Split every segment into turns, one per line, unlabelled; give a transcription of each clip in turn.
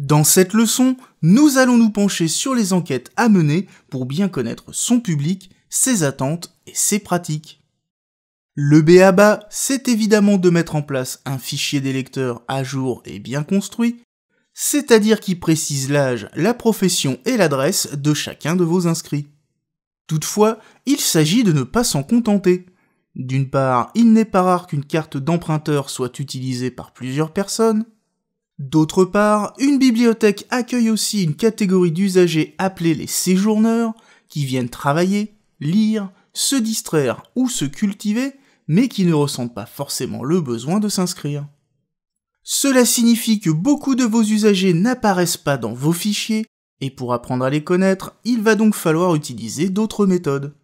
Dans cette leçon, nous allons nous pencher sur les enquêtes à mener pour bien connaître son public, ses attentes et ses pratiques. Le BABA, c'est évidemment de mettre en place un fichier des lecteurs à jour et bien construit, c'est-à-dire qui précise l'âge, la profession et l'adresse de chacun de vos inscrits. Toutefois, il s'agit de ne pas s'en contenter. D'une part, il n'est pas rare qu'une carte d'emprunteur soit utilisée par plusieurs personnes, D'autre part, une bibliothèque accueille aussi une catégorie d'usagers appelés les séjourneurs, qui viennent travailler, lire, se distraire ou se cultiver, mais qui ne ressentent pas forcément le besoin de s'inscrire. Cela signifie que beaucoup de vos usagers n'apparaissent pas dans vos fichiers, et pour apprendre à les connaître, il va donc falloir utiliser d'autres méthodes.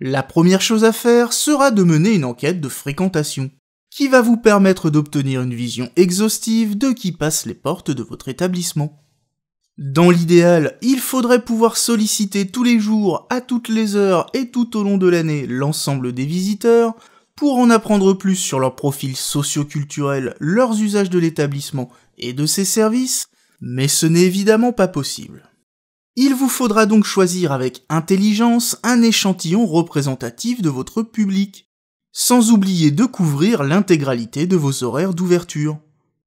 La première chose à faire sera de mener une enquête de fréquentation qui va vous permettre d'obtenir une vision exhaustive de qui passe les portes de votre établissement. Dans l'idéal, il faudrait pouvoir solliciter tous les jours, à toutes les heures et tout au long de l'année l'ensemble des visiteurs pour en apprendre plus sur leur profil socio-culturel, leurs usages de l'établissement et de ses services, mais ce n'est évidemment pas possible. Il vous faudra donc choisir avec intelligence un échantillon représentatif de votre public, sans oublier de couvrir l'intégralité de vos horaires d'ouverture.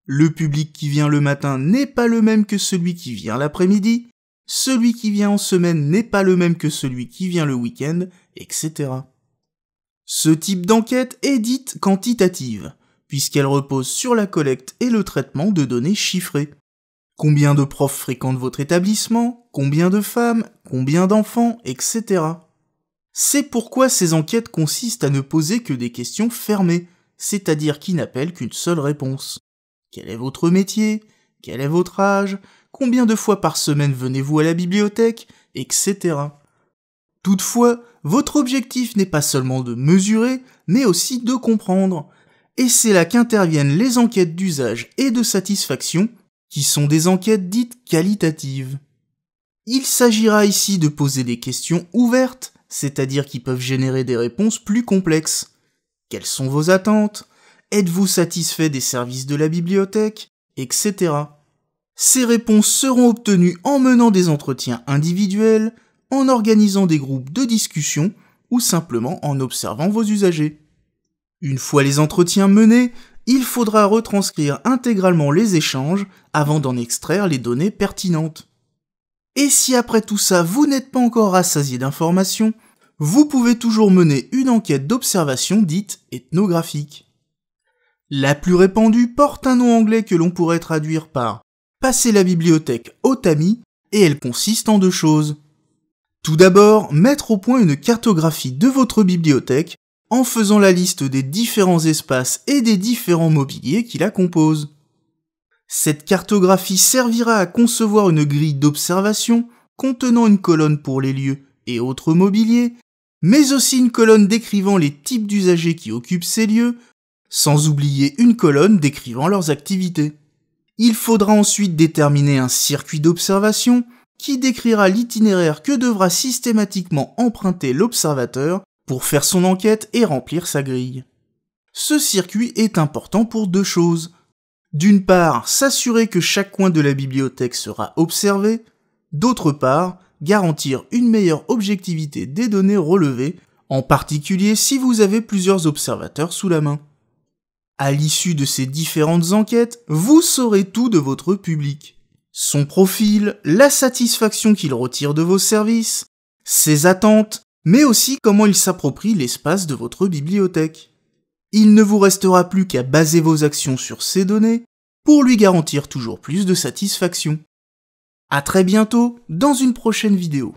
Le public qui vient le matin n'est pas le même que celui qui vient l'après-midi, celui qui vient en semaine n'est pas le même que celui qui vient le week-end, etc. Ce type d'enquête est dite quantitative, puisqu'elle repose sur la collecte et le traitement de données chiffrées. Combien de profs fréquentent votre établissement Combien de femmes Combien d'enfants Etc. C'est pourquoi ces enquêtes consistent à ne poser que des questions fermées, c'est-à-dire qui n'appellent qu'une seule réponse. Quel est votre métier Quel est votre âge Combien de fois par semaine venez-vous à la bibliothèque Etc. Toutefois, votre objectif n'est pas seulement de mesurer, mais aussi de comprendre. Et c'est là qu'interviennent les enquêtes d'usage et de satisfaction, qui sont des enquêtes dites qualitatives. Il s'agira ici de poser des questions ouvertes, c'est-à-dire qui peuvent générer des réponses plus complexes. Quelles sont vos attentes Êtes-vous satisfait des services de la bibliothèque Etc. Ces réponses seront obtenues en menant des entretiens individuels, en organisant des groupes de discussion ou simplement en observant vos usagers. Une fois les entretiens menés, il faudra retranscrire intégralement les échanges avant d'en extraire les données pertinentes. Et si après tout ça, vous n'êtes pas encore rassasié d'informations, vous pouvez toujours mener une enquête d'observation dite ethnographique. La plus répandue porte un nom anglais que l'on pourrait traduire par passer la bibliothèque au tamis et elle consiste en deux choses. Tout d'abord, mettre au point une cartographie de votre bibliothèque en faisant la liste des différents espaces et des différents mobiliers qui la composent. Cette cartographie servira à concevoir une grille d'observation contenant une colonne pour les lieux et autres mobiliers, mais aussi une colonne décrivant les types d'usagers qui occupent ces lieux, sans oublier une colonne décrivant leurs activités. Il faudra ensuite déterminer un circuit d'observation qui décrira l'itinéraire que devra systématiquement emprunter l'observateur pour faire son enquête et remplir sa grille. Ce circuit est important pour deux choses. D'une part, s'assurer que chaque coin de la bibliothèque sera observé, d'autre part, garantir une meilleure objectivité des données relevées, en particulier si vous avez plusieurs observateurs sous la main. À l'issue de ces différentes enquêtes, vous saurez tout de votre public. Son profil, la satisfaction qu'il retire de vos services, ses attentes, mais aussi comment il s'approprie l'espace de votre bibliothèque. Il ne vous restera plus qu'à baser vos actions sur ces données pour lui garantir toujours plus de satisfaction. À très bientôt dans une prochaine vidéo.